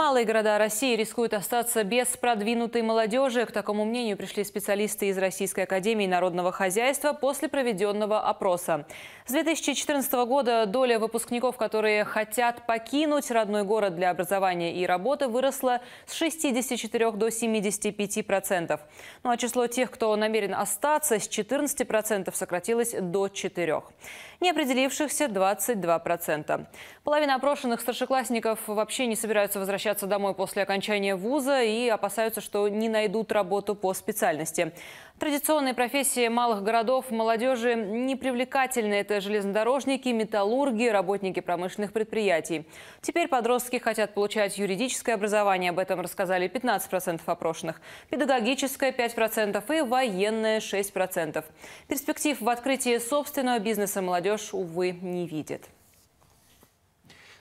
Малые города России рискуют остаться без продвинутой молодежи. К такому мнению пришли специалисты из Российской академии народного хозяйства после проведенного опроса. С 2014 года доля выпускников, которые хотят покинуть родной город для образования и работы, выросла с 64 до 75 процентов. Ну а число тех, кто намерен остаться, с 14 процентов сократилось до 4. Неопределившихся 22 процента. Половина опрошенных старшеклассников вообще не собираются возвращаться возвращаться домой после окончания вуза и опасаются, что не найдут работу по специальности. Традиционные профессии малых городов молодежи непривлекательны. Это железнодорожники, металлурги, работники промышленных предприятий. Теперь подростки хотят получать юридическое образование. Об этом рассказали 15% опрошенных. Педагогическое 5% и военное 6%. Перспектив в открытии собственного бизнеса молодежь, увы, не видит.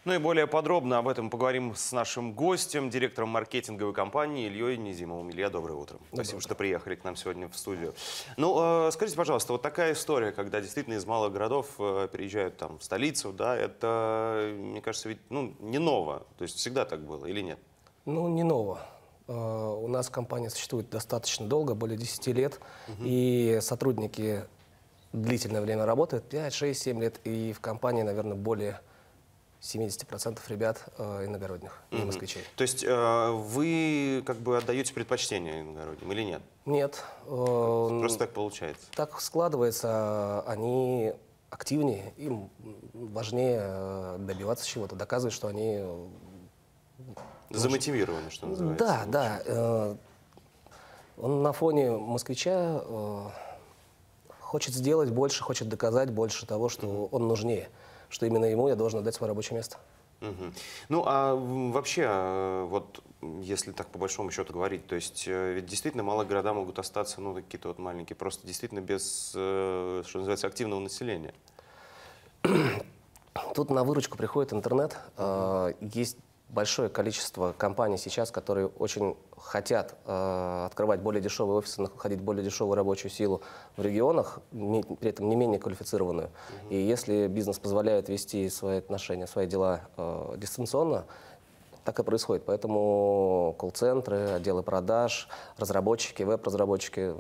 Ну и более подробно об этом поговорим с нашим гостем, директором маркетинговой компании Ильей Незимовым. Илья, доброе утро. Доброе Спасибо, утро. что приехали к нам сегодня в студию. Ну, э, скажите, пожалуйста, вот такая история, когда действительно из малых городов э, переезжают там в столицу, да, это, мне кажется, ведь ну, не ново. То есть всегда так было или нет? Ну, не ново. Э, у нас компания существует достаточно долго, более 10 лет, угу. и сотрудники длительное время работают, 5, 6, 7 лет, и в компании, наверное, более 70% ребят э, иногородних, mm -hmm. не москвичей. То есть э, вы как бы отдаете предпочтение иногородним или нет? Нет. Э, Просто так получается? Так складывается. Они активнее, им важнее э, добиваться чего-то, доказывать, что они... Э, Замотивированы, что называется. Да, да. Э, он на фоне москвича э, хочет сделать больше, хочет доказать больше того, что mm -hmm. он нужнее что именно ему я должен отдать свое рабочее место. Угу. Ну, а вообще, а, вот если так по большому счету говорить, то есть э, ведь действительно малые города могут остаться, ну, какие-то вот маленькие, просто действительно без, э, что называется, активного населения. Тут на выручку приходит интернет. А, есть большое количество компаний сейчас, которые очень хотят э, открывать более дешевые офисы, находить более дешевую рабочую силу в регионах, при этом не менее квалифицированную. Mm И если бизнес позволяет вести свои отношения, свои дела э, дистанционно, так и происходит. Поэтому колл-центры, отделы продаж, разработчики, веб-разработчики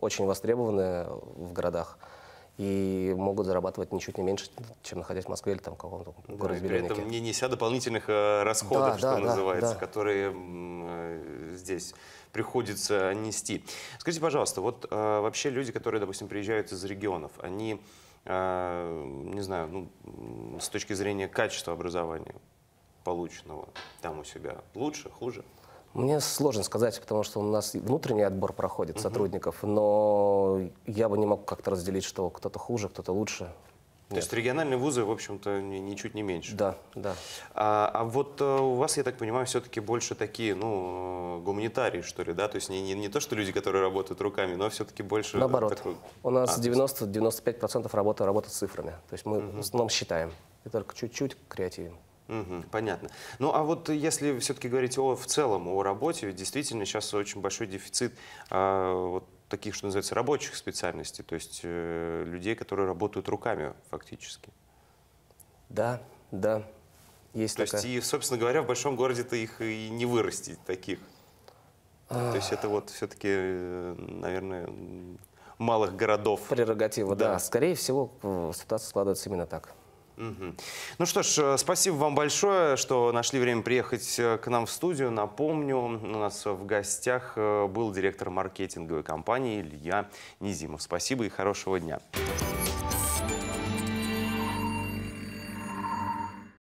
очень востребованы в городах и могут зарабатывать ничуть не меньше, чем находясь в Москве или там в каком-то да, городе При этом не неся дополнительных э, расходов, да, что да, называется, да, да. которые э, здесь приходится нести. Скажите, пожалуйста, вот э, вообще люди, которые, допустим, приезжают из регионов, они, не знаю, ну, с точки зрения качества образования полученного там у себя, лучше, хуже? Мне сложно сказать, потому что у нас внутренний отбор проходит угу. сотрудников, но я бы не мог как-то разделить, что кто-то хуже, кто-то лучше. То Нет. есть региональные вузы, в общем-то, ничуть не меньше. Да, да. А, а вот э, у вас, я так понимаю, все-таки больше такие, ну, э, гуманитарии, что ли, да? То есть не, не, не то, что люди, которые работают руками, но все-таки больше... Наоборот. Такой... У нас а, 90-95% работы, работа с цифрами. То есть мы угу. в основном считаем. И только чуть-чуть креативим. Угу, понятно. Ну а вот если все-таки говорить о, в целом о работе, ведь действительно сейчас очень большой дефицит а, вот таких, что называется, рабочих специальностей, то есть э, людей, которые работают руками фактически. Да, да. Есть то такая... есть, и, собственно говоря, в большом городе-то их и не вырастить таких. А... То есть это вот все-таки, э, наверное, малых городов. Прерогатива, да. да. Скорее всего, э, ситуация складывается именно так. Угу. Ну что ж, э, спасибо вам большое, что нашли время приехать э, к нам в студию. Напомню, у нас в гостях э, был директор маркетинговой компании Илья Низимов. Спасибо и хорошего дня.